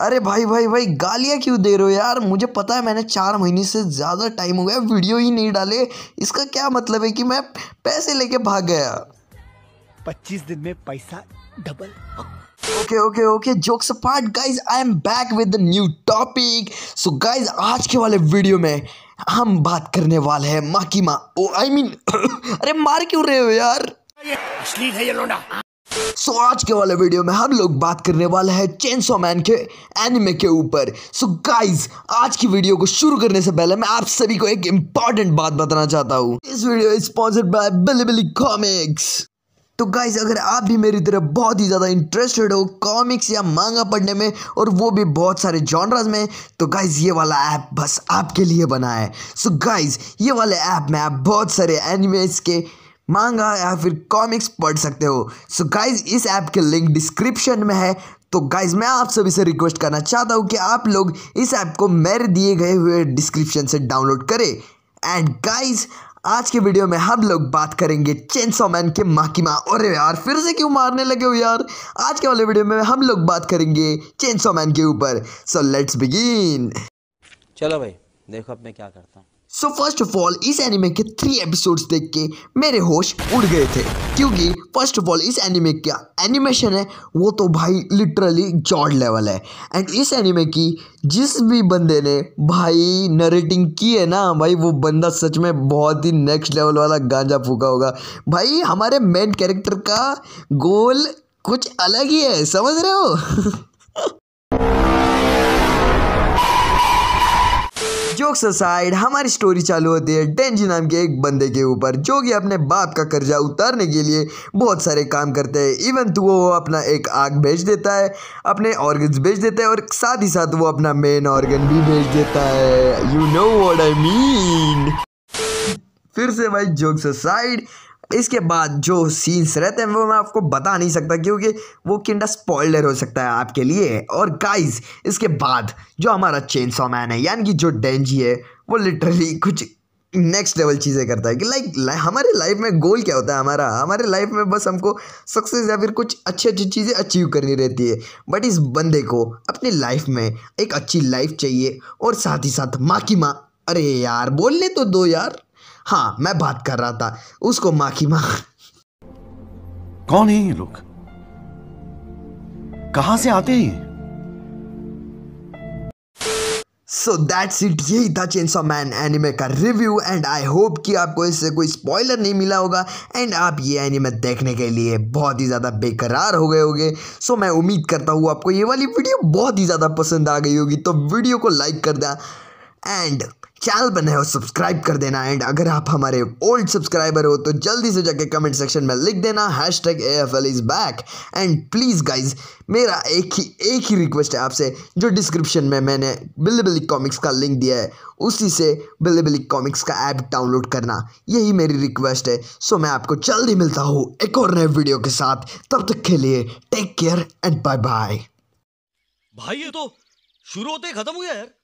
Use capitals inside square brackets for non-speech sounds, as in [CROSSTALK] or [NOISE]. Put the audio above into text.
अरे भाई भाई भाई गालियाँ क्यों दे रहे हो यार मुझे पता है मैंने चार महीने से ज़्यादा टाइम हो गया वीडियो ही नहीं डाले इसका क्या मतलब है कि मैं पैसे लेके भाग गया पच्चीस दिन में पैसा double okay okay okay jokes part guys I am back with new topic so guys आज के वाले वीडियो में हम बात करने वाले हैं माँ की माँ ओ आई मीन अरे मार क्यों रहे हो यार है ये लोडा सो so, आज के वाले वीडियो में हम लोग बात करने वाले हैं चेंसो मैन के एनिमे के ऊपर सो so, गाइस आज की वीडियो को शुरू करने से पहले मैं आप सभी को एक इम्पॉर्टेंट बात बताना चाहता हूँ इस video is sponsored by Billy comics तो गाइज अगर आप भी मेरी तरह बहुत ही ज़्यादा इंटरेस्टेड हो कॉमिक्स या मांगा पढ़ने में और वो भी बहुत सारे जॉनराज में तो गाइज ये वाला ऐप बस आपके लिए बना है सो so गाइज ये वाले ऐप में आप बहुत सारे एनिमेस के मांगा या फिर कॉमिक्स पढ़ सकते हो सो so गाइज इस ऐप के लिंक डिस्क्रिप्शन में है तो गाइज मैं आप सभी से रिक्वेस्ट करना चाहता हूँ कि आप लोग इस ऐप को मेरे दिए गए हुए डिस्क्रिप्शन से डाउनलोड करें एंड गाइज आज के वीडियो में हम लोग बात करेंगे चेंसो मैन के माकिमा और यार फिर से क्यों मारने लगे हो यार आज के वाले वीडियो में हम लोग बात करेंगे चेंसो मैन के ऊपर सो लेट्स बिगिन चलो भाई देखो अब मैं क्या करता हूँ सो फर्स्ट ऑफ ऑल इस एनिमे के थ्री एपिसोड्स देख के मेरे होश उड़ गए थे क्योंकि फर्स्ट ऑफ ऑल इस एनिमे का एनिमेशन है वो तो भाई लिटरली जॉड लेवल है एंड इस एनिमे की जिस भी बंदे ने भाई नरेटिंग की है ना भाई वो बंदा सच में बहुत ही नेक्स्ट लेवल वाला गांजा फूका होगा भाई हमारे मेन कैरेक्टर का गोल कुछ अलग ही है समझ रहे हो [LAUGHS] जोक्स साइड हमारी स्टोरी चालू होती है डेंजी नाम के एक बंदे के ऊपर जो कि अपने बाप का कर्जा उतारने के लिए बहुत सारे काम करते हैं इवन तो वो अपना एक आग बेच देता है अपने ऑर्गन्स बेच देता है और साथ ही साथ वो अपना मेन ऑर्गन भी बेच देता है you know what I mean फिर से भाई जोक्स साइड इसके बाद जो सीन्स रहते हैं वो मैं आपको बता नहीं सकता क्योंकि वो किंडा स्पॉइलर हो सकता है आपके लिए और गाइस इसके बाद जो हमारा चेन सॉ मैन है यानी कि जो डेंजी है वो लिटरली कुछ नेक्स्ट लेवल चीज़ें करता है कि लाइक हमारे लाइफ में गोल क्या होता है हमारा हमारे लाइफ में बस हमको सक्सेस या फिर कुछ अच्छी अच्छी चीज़ें अचीव करनी रहती है बट इस बंदे को अपनी लाइफ में एक अच्छी लाइफ चाहिए और साथ ही साथ माँ की माँ अरे यार बोल ले तो दो यार हाँ मैं बात कर रहा था उसको माँ की माँ कौन है ये लोग कहा से आते हैं सो दैट्स इट यही था चेंसो मैन एनिमे का रिव्यू एंड आई होप कि आपको इससे कोई स्पॉयलर नहीं मिला होगा एंड आप ये एनिमे देखने के लिए बहुत ही ज़्यादा बेकरार हो गए होंगे सो so, मैं उम्मीद करता हूँ आपको ये वाली वीडियो बहुत ही ज़्यादा पसंद आ गई होगी तो वीडियो को लाइक कर दें एंड चैनल बना है हो सब्सक्राइब कर देना एंड अगर आप हमारे ओल्ड सब्सक्राइबर हो तो जल्दी से जाके कमेंट सेक्शन में लिख देना hashtag A F L is back and please guys मेरा एक ही एक ही रिक्वेस्ट है आपसे जो डिस्क्रिप्शन में मैंने बिल्ली बिल्ली कॉमिक्स का लिंक दिया है उसी से बिल्ली बिल्ली कॉमिक्स का ऐप डाउनलोड करना यही मेरी रिक्वेस्ट है सो मैं आपको जल्दी मिलता हूँ एक और नए वीडियो के साथ तब तक के लिए take care and bye bye भाई ये तो शुरू होते खत्म खत्म हुआ यार